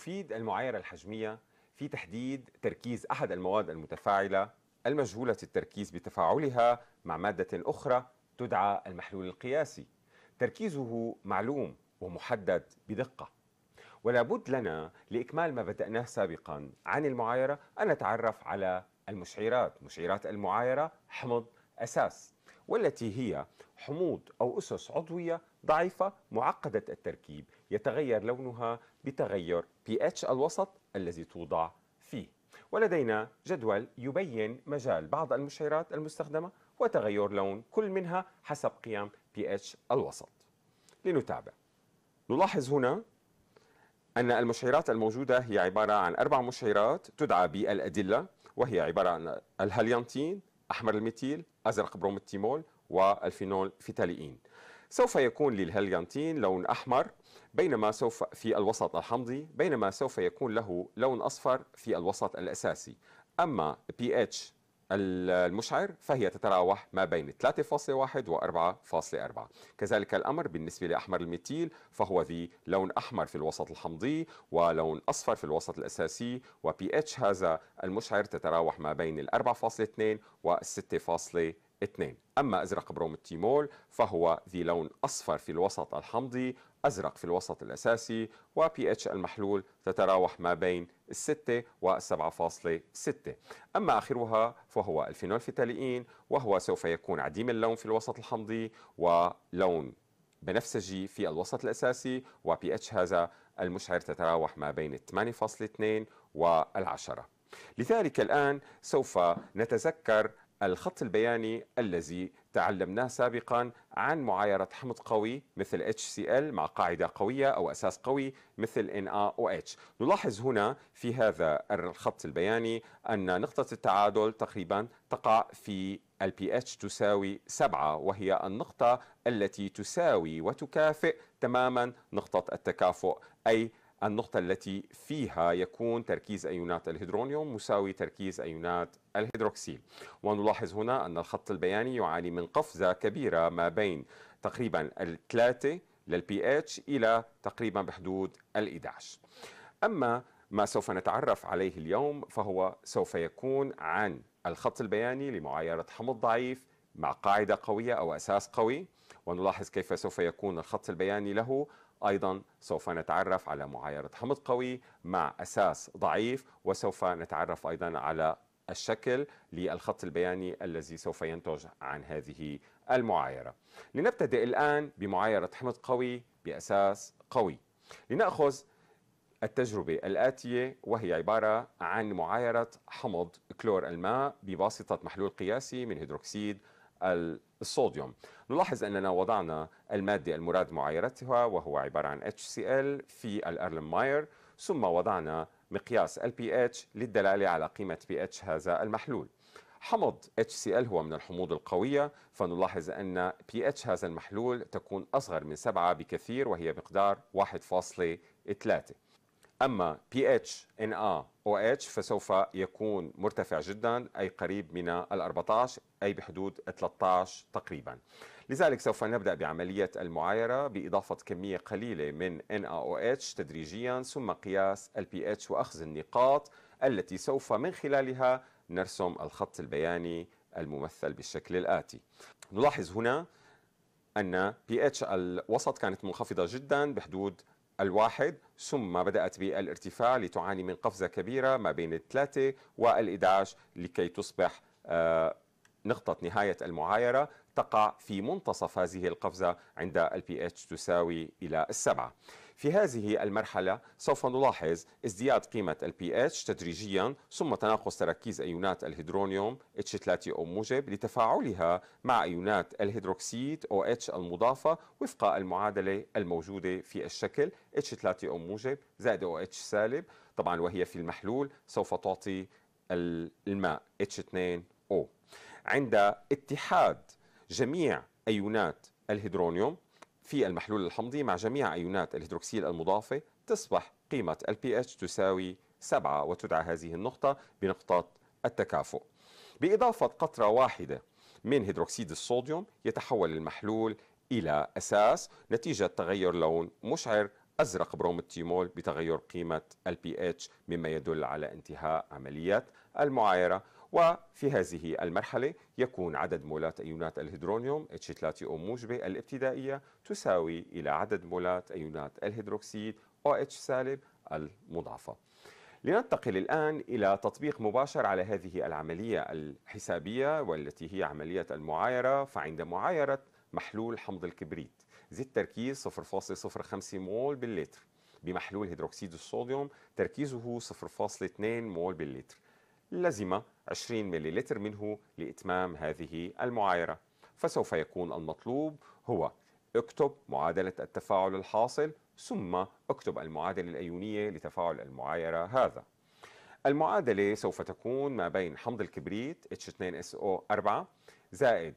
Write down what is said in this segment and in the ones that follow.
تفيد المعايرة الحجمية في تحديد تركيز أحد المواد المتفاعلة المجهولة التركيز بتفاعلها مع مادة أخرى تدعى المحلول القياسي تركيزه معلوم ومحدد بدقة ولا بد لنا لإكمال ما بدأناه سابقا عن المعايرة أن نتعرف على المشعرات مشعرات المعايرة حمض أساس والتي هي حموض أو أسس عضوية ضعيفة معقدة التركيب يتغير لونها بتغير pH الوسط الذي توضع فيه ولدينا جدول يبين مجال بعض المشعرات المستخدمة وتغير لون كل منها حسب قيم pH الوسط لنتابع نلاحظ هنا أن المشعرات الموجودة هي عبارة عن أربع مشعرات تدعى بالأدلة وهي عبارة عن الهاليانتين أحمر الميتيل أزرق بروم التيمول والفينول فيتاليين سوف يكون للهاليانتين لون أحمر بينما سوف في الوسط الحمضي بينما سوف يكون له لون أصفر في الوسط الأساسي أما pH المشعر فهي تتراوح ما بين 3.1 و 4.4 كذلك الأمر بالنسبة لأحمر الميتيل فهو ذي لون أحمر في الوسط الحمضي ولون أصفر في الوسط الأساسي و pH هذا المشعر تتراوح ما بين 4.2 و 6.2 اثنين أما أزرق بروم التيمول فهو ذي لون أصفر في الوسط الحمضي أزرق في الوسط الأساسي وبي اتش المحلول تتراوح ما بين الستة والسبعة فاصلة ستة أما آخرها فهو الفينولفتاليين وهو سوف يكون عديم اللون في الوسط الحمضي ولون بنفسجي في الوسط الأساسي وبي اتش هذا المشعر تتراوح ما بين 8.2 والعشرة لذلك الآن سوف نتذكر الخط البياني الذي تعلمناه سابقا عن معايرة حمض قوي مثل HCl مع قاعدة قوية أو أساس قوي مثل NaOH نلاحظ هنا في هذا الخط البياني أن نقطة التعادل تقريبا تقع في pH تساوي 7 وهي النقطة التي تساوي وتكافئ تماما نقطة التكافؤ أي النقطة التي فيها يكون تركيز أيونات الهيدرونيوم مساوي تركيز أيونات الهيدروكسيل ونلاحظ هنا أن الخط البياني يعاني من قفزة كبيرة ما بين تقريبا الثلاثة للبي اتش إلى تقريبا بحدود ال11 أما ما سوف نتعرف عليه اليوم فهو سوف يكون عن الخط البياني لمعايرة حمض ضعيف مع قاعدة قوية أو أساس قوي ونلاحظ كيف سوف يكون الخط البياني له أيضا سوف نتعرف على معايرة حمض قوي مع أساس ضعيف وسوف نتعرف أيضا على الشكل للخط البياني الذي سوف ينتج عن هذه المعايرة لنبتدئ الآن بمعايرة حمض قوي بأساس قوي لنأخذ التجربة الآتية وهي عبارة عن معايرة حمض كلور الماء بواسطة محلول قياسي من هيدروكسيد الصوديوم نلاحظ أننا وضعنا المادة المراد معايرتها وهو عبارة عن HCl في الأرلم ماير ثم وضعنا مقياس ال pH للدلالة على قيمة pH هذا المحلول حمض HCl هو من الحموض القوية فنلاحظ أن pH هذا المحلول تكون أصغر من 7 بكثير وهي مقدار 1.3 أما اتش فسوف يكون مرتفع جدا أي قريب من ال 14 أي بحدود 13 تقريبا لذلك سوف نبدأ بعملية المعايرة بإضافة كمية قليلة من اتش تدريجيا ثم قياس البي اتش وأخذ النقاط التي سوف من خلالها نرسم الخط البياني الممثل بالشكل الآتي نلاحظ هنا أن pH الوسط كانت منخفضة جدا بحدود الواحد ثم بدأت بالارتفاع لتعاني من قفزة كبيرة ما بين الثلاثة والإدعاش لكي تصبح آه، نقطة نهاية المعايرة تقع في منتصف هذه القفزة عند البي اتش تساوي إلى السبعة في هذه المرحلة سوف نلاحظ ازدياد قيمة البي اتش تدريجيا ثم تناقص تركيز أيونات الهيدرونيوم H3O موجب لتفاعلها مع أيونات الهيدروكسيد OH المضافة وفق المعادلة الموجودة في الشكل H3O موجب زائد OH سالب طبعا وهي في المحلول سوف تعطي الماء H2O عند اتحاد جميع أيونات الهيدرونيوم في المحلول الحمضي مع جميع أيونات الهيدروكسيل المضافة تصبح قيمة البي pH تساوي 7 وتدعى هذه النقطة بنقطة التكافؤ بإضافة قطرة واحدة من هيدروكسيد الصوديوم يتحول المحلول إلى أساس نتيجة تغير لون مشعر أزرق بروم التيمول بتغير قيمة البي pH مما يدل على انتهاء عملية المعايرة وفي هذه المرحلة يكون عدد مولات أيونات الهيدرونيوم H3O موجبة الابتدائية تساوي إلى عدد مولات أيونات الهيدروكسيد OH سالب المضعفة لننتقل الآن إلى تطبيق مباشر على هذه العملية الحسابية والتي هي عملية المعايرة فعند معايرة محلول حمض الكبريت زيت تركيز 0.05 مول باللتر بمحلول هيدروكسيد الصوديوم تركيزه 0.2 مول باللتر لزم 20 مليلتر منه لإتمام هذه المعايرة فسوف يكون المطلوب هو اكتب معادلة التفاعل الحاصل ثم اكتب المعادلة الأيونية لتفاعل المعايرة هذا المعادلة سوف تكون ما بين حمض الكبريت H2SO4 زائد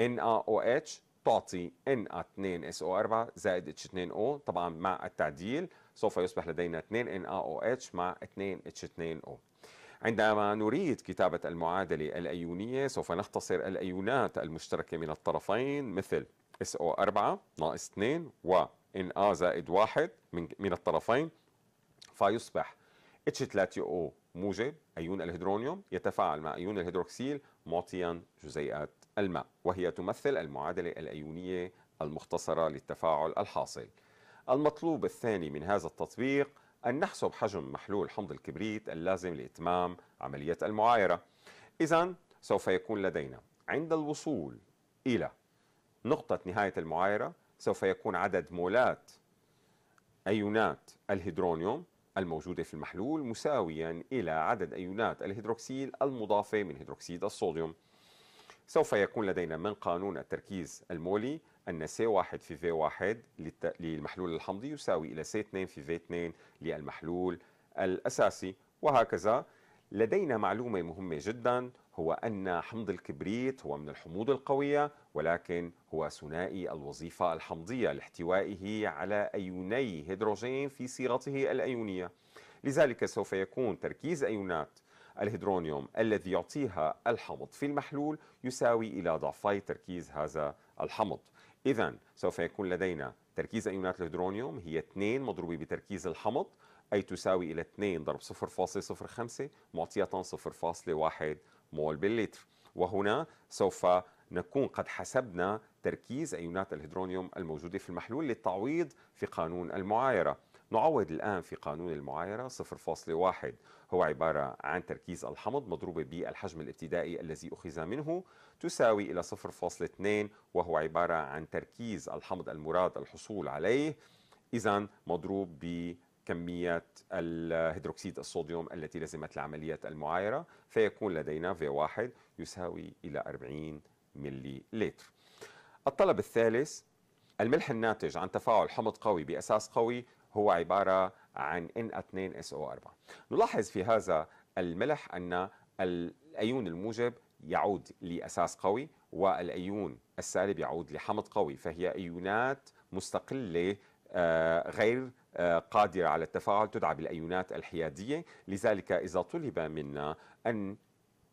NaOH تعطي Na2SO4 زائد H2O طبعا مع التعديل سوف يصبح لدينا 2 NaOH مع 2 H2O عندما نريد كتابة المعادلة الأيونية سوف نختصر الأيونات المشتركة من الطرفين مثل SO4 ناقص 2 و Na زائد 1 من, من الطرفين فيصبح H3O موجب أيون الهيدرونيوم يتفاعل مع أيون الهيدروكسيل معطيا جزيئات الماء وهي تمثل المعادلة الأيونية المختصرة للتفاعل الحاصل المطلوب الثاني من هذا التطبيق أن نحسب حجم محلول حمض الكبريت اللازم لإتمام عملية المعايرة إذا سوف يكون لدينا عند الوصول إلى نقطة نهاية المعايرة سوف يكون عدد مولات أيونات الهيدرونيوم الموجودة في المحلول مساويا إلى عدد أيونات الهيدروكسيل المضافة من هيدروكسيد الصوديوم سوف يكون لدينا من قانون التركيز المولي ان سي C1 في في 1 للمحلول الحمضي يساوي الي سي C2 في في 2 للمحلول الأساسي وهكذا لدينا معلومة مهمة جدا هو أن حمض الكبريت هو من الحموض القوية ولكن هو ثنائي الوظيفة الحمضية لاحتوائه على أيوني هيدروجين في صيغته الأيونية لذلك سوف يكون تركيز أيونات الهيدرونيوم الذي يعطيها الحمض في المحلول يساوي إلى ضعفي تركيز هذا الحمض إذا سوف يكون لدينا تركيز أيونات الهيدرونيوم هي 2 مضروبة بتركيز الحمض أي تساوي إلى 2 ضرب 0.05 معطية 0.1 مول باللتر وهنا سوف نكون قد حسبنا تركيز أيونات الهيدرونيوم الموجودة في المحلول للتعويض في قانون المعايرة نعوض الآن في قانون المعايرة 0.1 هو عبارة عن تركيز الحمض مضروبة بالحجم الابتدائي الذي أخذ منه تساوي إلى 0.2 وهو عبارة عن تركيز الحمض المراد الحصول عليه إذا مضروب ب كمية الهيدروكسيد الصوديوم التي لزمت لعملية المعايرة فيكون لدينا في واحد يساوي إلى 40 ملي لتر الطلب الثالث الملح الناتج عن تفاعل حمض قوي بأساس قوي هو عبارة عن Na2SO4 نلاحظ في هذا الملح أن الأيون الموجب يعود لأساس قوي والأيون السالب يعود لحمض قوي فهي أيونات مستقلة آه، غير آه، قادرة على التفاعل تدعى بالأيونات الحيادية لذلك إذا طلب منا أن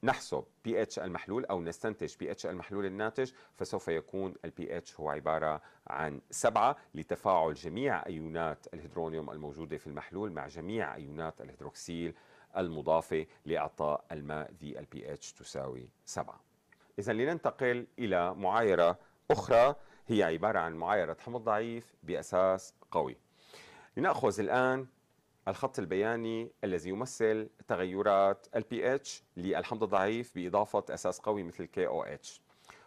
نحسب بي اتش المحلول او نستنتج بي اتش المحلول الناتج فسوف يكون البي اتش هو عباره عن سبعه لتفاعل جميع ايونات الهيدرونيوم الموجوده في المحلول مع جميع ايونات الهيدروكسيل المضافه لاعطاء الماء ذي البي اتش تساوي سبعه. اذا لننتقل الى معايره اخرى هي عباره عن معايره حمض ضعيف باساس قوي. لناخذ الان الخط البياني الذي يمثل تغيرات البي اتش للحمض الضعيف بإضافة أساس قوي مثل كي او اتش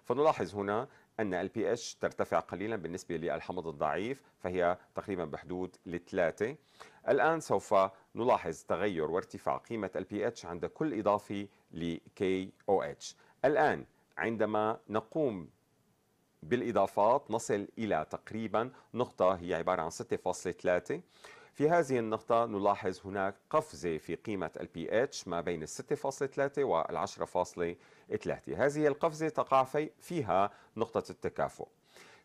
فنلاحظ هنا أن البي اتش ترتفع قليلا بالنسبة للحمض الضعيف فهي تقريبا بحدود الثلاثه الآن سوف نلاحظ تغير وارتفاع قيمة البي اتش عند كل إضافي لكي او اتش الآن عندما نقوم بالإضافات نصل إلى تقريبا نقطة هي عبارة عن 6.3 في هذه النقطة نلاحظ هناك قفزة في قيمة البي اتش ما بين 6.3 وال 10.3 هذه القفزة تقع في فيها نقطة التكافؤ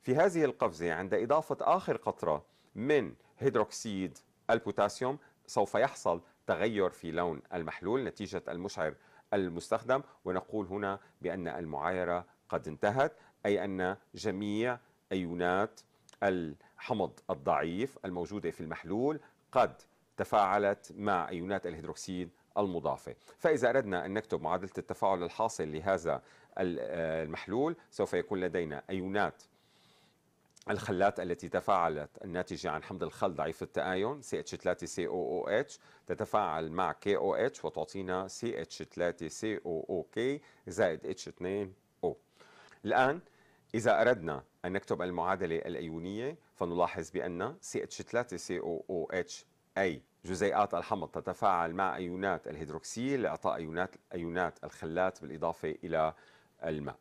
في هذه القفزة عند إضافة آخر قطرة من هيدروكسيد البوتاسيوم سوف يحصل تغير في لون المحلول نتيجة المشعر المستخدم ونقول هنا بأن المعايرة قد انتهت أي أن جميع أيونات المحلول حمض الضعيف الموجودة في المحلول قد تفاعلت مع أيونات الهيدروكسيد المضافة فإذا أردنا أن نكتب معادلة التفاعل الحاصل لهذا آه، المحلول سوف يكون لدينا أيونات الخلات التي تفاعلت الناتجة عن حمض الخل ضعيف التآيون CH3COOH تتفاعل مع KOH وتعطينا CH3COOK زائد H2O الآن إذا أردنا أن نكتب المعادلة الأيونية فنلاحظ بأن CH3COOH-A اي جزييات الحمض تتفاعل مع أيونات الهيدروكسيل لإعطاء أيونات أيونات الخلات بالإضافة إلى الماء.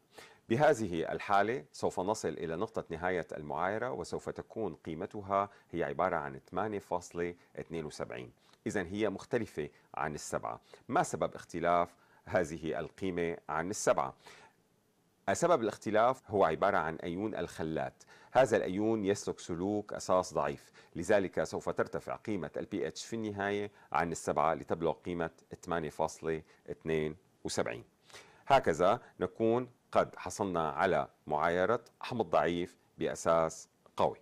بهذه الحالة سوف نصل إلى نقطة نهاية المعايرة وسوف تكون قيمتها هي عبارة عن 8.72 إذا هي مختلفة عن السبعة ما سبب اختلاف هذه القيمة عن السبعة؟ سبب الاختلاف هو عبارة عن أيون الخلات هذا الأيون يسلك سلوك أساس ضعيف لذلك سوف ترتفع قيمة الـ pH في النهاية عن السبعة لتبلغ قيمة 8.72 هكذا نكون قد حصلنا على معايرة حمض ضعيف بأساس قوي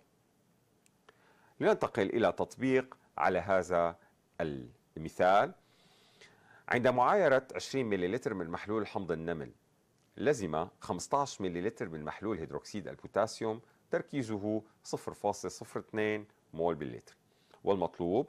لننتقل إلى تطبيق على هذا المثال عند معايرة 20 ملل من محلول حمض النمل لزم 15 ملل من محلول هيدروكسيد البوتاسيوم تركيزه 0.02 مول باللتر والمطلوب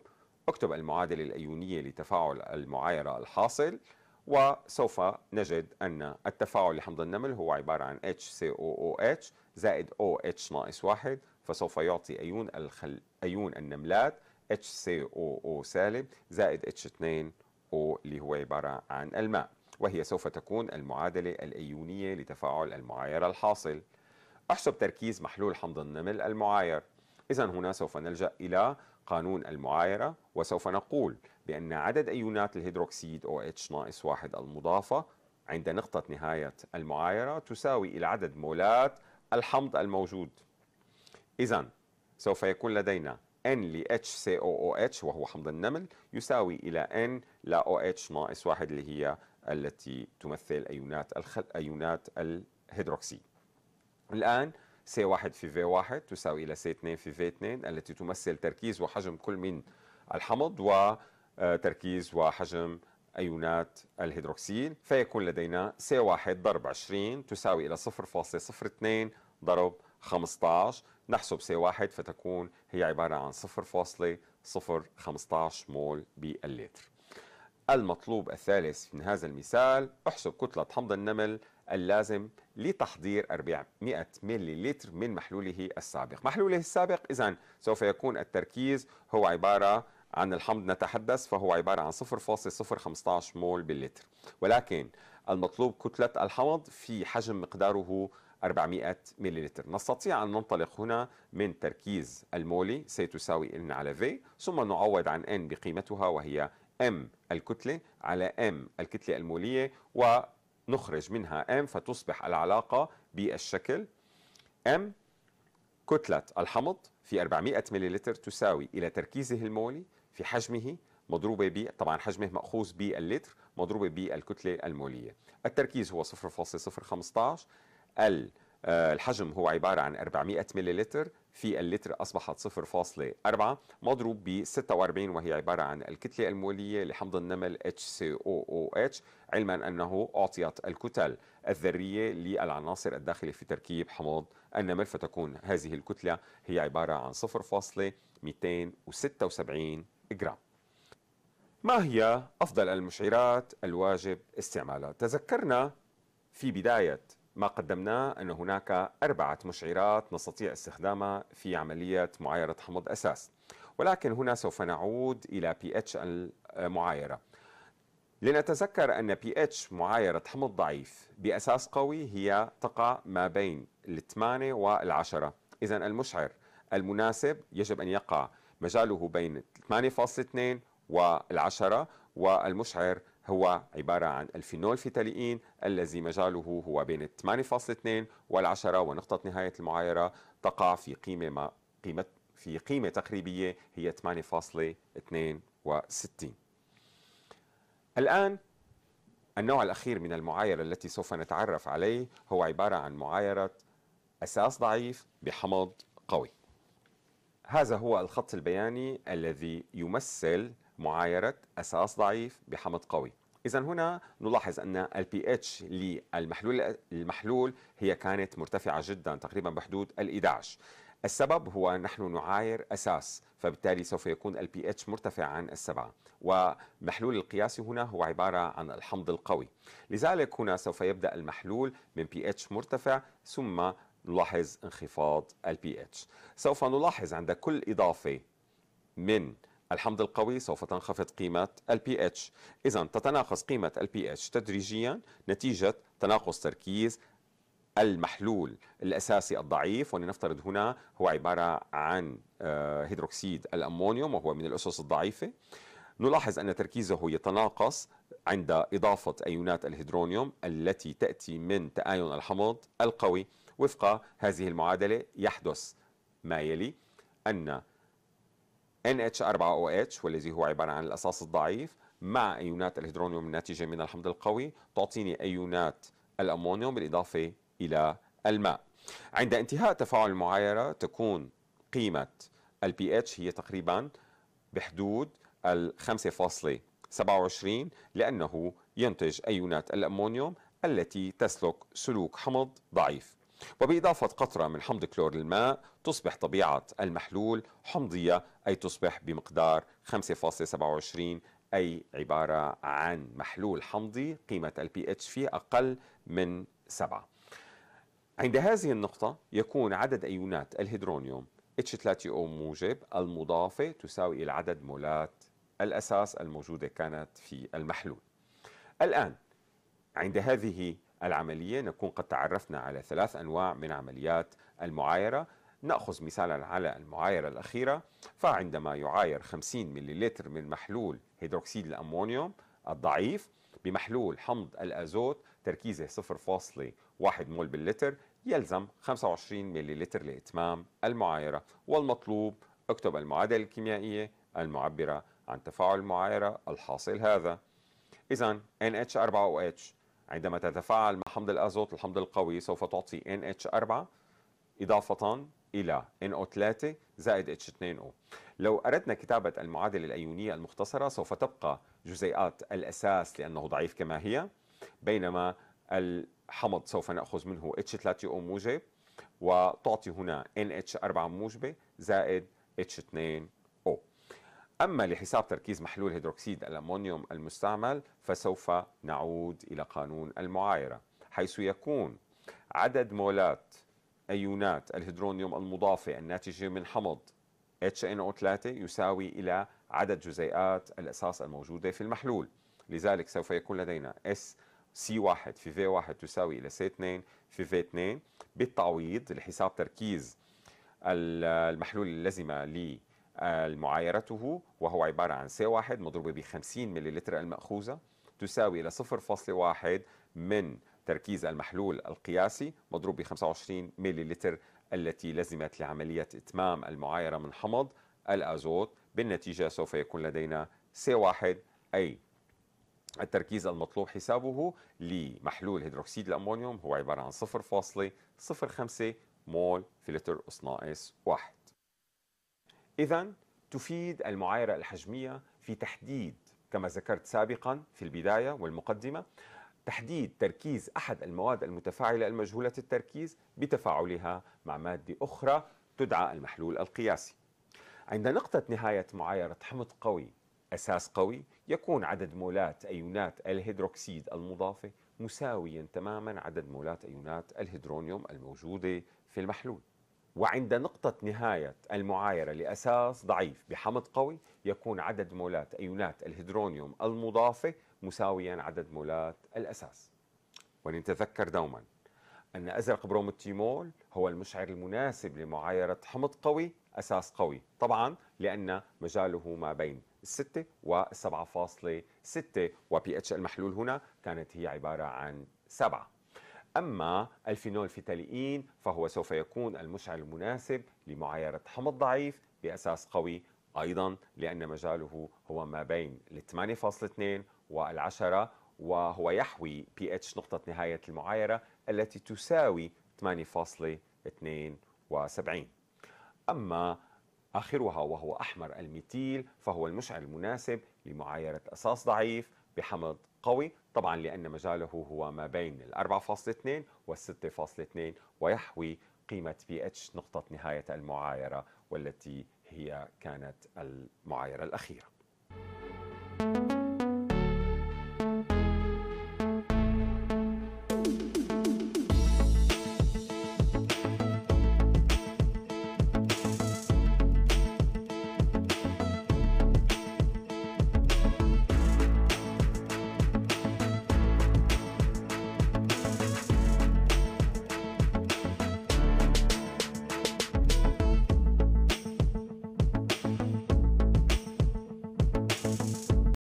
اكتب المعادلة الأيونية لتفاعل المعايرة الحاصل وسوف نجد أن التفاعل لحمض النمل هو عبارة عن HCOOH زائد OH ناقص واحد فسوف يعطي أيون الخل... أيون النملات HCOO سالب زائد H2O اللي هو عبارة عن الماء وهي سوف تكون المعادلة الأيونية لتفاعل المعايرة الحاصل احسب تركيز محلول حمض النمل المعاير إذا هنا سوف نلجأ إلى قانون المعايرة وسوف نقول بأن عدد أيونات الهيدروكسيد OH ناقص واحد المضافة عند نقطة نهاية المعايرة تساوي إلى عدد مولات الحمض الموجود إذا سوف يكون لدينا N ل HCOOH وهو حمض النمل يساوي إلى N ل OH ناقص واحد اللي هي التي تمثل أيونات الخل... أيونات الهيدروكسي الآن c 1 في في 1 تساوي إلى c 2 في في 2 التي تمثل تركيز وحجم كل من الحمض وتركيز آه، وحجم أيونات الهيدروكسيل فيكون لدينا c 1 ضرب 20 تساوي إلى 0.02 ضرب 15 نحسب c 1 فتكون هي عبارة عن 0.015 مول باللتر المطلوب الثالث من هذا المثال احسب كتلة حمض النمل اللازم لتحضير 400 مليلتر من محلوله السابق محلوله السابق إذا سوف يكون التركيز هو عبارة عن الحمض نتحدث فهو عبارة عن 0.015 مول باللتر ولكن المطلوب كتلة الحمض في حجم مقداره 400 مللتر نستطيع أن ننطلق هنا من تركيز المولي سيتساوي N على V ثم نعوض عن N بقيمتها وهي ام الكتلة على ام الكتلة المولية ونخرج منها ام فتصبح العلاقة بالشكل ام كتلة الحمض في 400 مللتر تساوي إلى تركيزه المولي في حجمه مضروبة ب طبعا حجمه مأخوذ باللتر مضروبة بالكتلة المولية التركيز هو 0.015 آه، الحجم هو عبارة عن 400 مللتر في اللتر أصبحت 0.4 مضروب ب 46 وهي عبارة عن الكتلة المولية لحمض النمل HCOOH علما أنه أعطيت الكتل الذرية للعناصر الداخلة في تركيب حمض النمل فتكون هذه الكتلة هي عبارة عن 0.276 جرام ما هي أفضل المشعرات الواجب استعمالها؟ تذكرنا في بداية ما قدمناه أن هناك أربعة مشعرات نستطيع استخدامها في عملية معايرة حمض أساس ولكن هنا سوف نعود إلى pH المعايرة لنتذكر أن pH معايرة حمض ضعيف بأساس قوي هي تقع ما بين الثمانية والعشرة إذا المشعر المناسب يجب أن يقع مجاله بين 8.2 والعشرة والمشعر هو عبارة عن الفينول فيتاليين الذي مجاله هو بين 8.2 والعشرة ونقطة نهاية المعايرة تقع في قيمة ما قيمة في قيمة تقريبية هي 8.62 الآن النوع الأخير من المعايرة التي سوف نتعرف عليه هو عبارة عن معايرة أساس ضعيف بحمض قوي هذا هو الخط البياني الذي يمثل معايرة أساس ضعيف بحمض قوي إذا هنا نلاحظ أن الـ pH للمحلول المحلول هي كانت مرتفعة جدا تقريبا بحدود الـ 11 السبب هو نحن نعاير أساس فبالتالي سوف يكون الـ pH مرتفع عن السبعة ومحلول القياسي هنا هو عبارة عن الحمض القوي لذلك هنا سوف يبدأ المحلول من pH مرتفع ثم نلاحظ انخفاض الـ pH سوف نلاحظ عند كل إضافة من الحمض القوي سوف تنخفض قيمة البي اتش إذا تتناقص قيمة البي اتش تدريجيا نتيجة تناقص تركيز المحلول الأساسي الضعيف ولنفترض هنا هو عبارة عن آه، هيدروكسيد الأمونيوم وهو من الأسس الضعيفة نلاحظ أن تركيزه يتناقص عند إضافة أيونات الهيدرونيوم التي تأتي من تآيون الحمض القوي وفق هذه المعادلة يحدث ما يلي أن NH4OH والذي هو عبارة عن الأساس الضعيف مع أيونات الهيدرونيوم الناتجة من الحمض القوي تعطيني أيونات الأمونيوم بالإضافة إلى الماء عند انتهاء تفاعل المعايرة تكون قيمة الـ pH هي تقريبا بحدود الـ 5.27 لأنه ينتج أيونات الأمونيوم التي تسلك سلوك حمض ضعيف وبإضافة قطرة من حمض كلور الماء تصبح طبيعة المحلول حمضية أي تصبح بمقدار 5.27 أي عبارة عن محلول حمضي قيمة البي اتش فيه أقل من 7 عند هذه النقطة يكون عدد أيونات الهيدرونيوم H3O موجب المضافة تساوي إلى عدد مولات الأساس الموجودة كانت في المحلول الآن عند هذه العملية نكون قد تعرفنا على ثلاث أنواع من عمليات المعايرة نأخذ مثالا على المعايرة الأخيرة فعندما يعاير 50 مليلتر من محلول هيدروكسيد الأمونيوم الضعيف بمحلول حمض الأزوت تركيزه 0.1 مول باللتر يلزم 25 مليلتر لإتمام المعايرة والمطلوب اكتب المعادلة الكيميائية المعبرة عن تفاعل المعايرة الحاصل هذا إذا NH4OH عندما تتفاعل مع حمض الأزوت الحمض القوي سوف تعطي NH4 إضافة إلى NO3 زائد H2O لو أردنا كتابة المعادلة الأيونية المختصرة سوف تبقى جزيئات الأساس لأنه ضعيف كما هي بينما الحمض سوف نأخذ منه H3O موجب وتعطي هنا NH4 موجبة زائد H2O أما لحساب تركيز محلول هيدروكسيد الأمونيوم المستعمل فسوف نعود إلى قانون المعايرة حيث يكون عدد مولات أيونات الهيدرونيوم المضافة الناتجة من حمض HNO3 يساوي إلى عدد جزيئات الأساس الموجودة في المحلول لذلك سوف يكون لدينا S C1 في V1 تساوي إلى C2 في V2 بالتعويض لحساب تركيز المحلول اللازمة معايرته وهو عبارة عن سي 1 مضروبة ب 50 مللتر المأخوذة تساوي إلى 0.1 من تركيز المحلول القياسي مضروب ب 25 مللتر التي لزمت لعملية إتمام المعايرة من حمض الأزوت بالنتيجة سوف يكون لدينا سي 1 أي التركيز المطلوب حسابه لمحلول هيدروكسيد الأمونيوم هو عبارة عن 0.05 مول في لتر أس ناقص 1 إذا تفيد المعايرة الحجمية في تحديد كما ذكرت سابقا في البداية والمقدمة تحديد تركيز أحد المواد المتفاعلة المجهولة التركيز بتفاعلها مع مادة أخرى تدعى المحلول القياسي عند نقطة نهاية معايرة حمض قوي أساس قوي يكون عدد مولات أيونات الهيدروكسيد المضافة مساويا تماما عدد مولات أيونات الهيدرونيوم الموجودة في المحلول وعند نقطة نهاية المعايرة لأساس ضعيف بحمض قوي يكون عدد مولات أيونات الهيدرونيوم المضافة مساويا عدد مولات الأساس ولنتذكر دوما أن أزرق التيمول هو المشعر المناسب لمعايرة حمض قوي أساس قوي طبعا لأن مجاله ما بين الستة والسبعة فاصلة ستة وبي اتش المحلول هنا كانت هي عبارة عن سبعة أما الفينول فيتاليين فهو سوف يكون المشعل المناسب لمعايرة حمض ضعيف بأساس قوي أيضا لأن مجاله هو ما بين ال 8.2 والعشرة وهو يحوي بي اتش نقطة نهاية المعايرة التي تساوي 8.72 أما آخرها وهو أحمر الميتيل فهو المشعل المناسب لمعايرة أساس ضعيف بحمض قوي طبعا لأن مجاله هو ما بين ال 4.2 وال 6.2 ويحوي قيمة بي اتش نقطة نهاية المعايرة والتي هي كانت المعايرة الأخيرة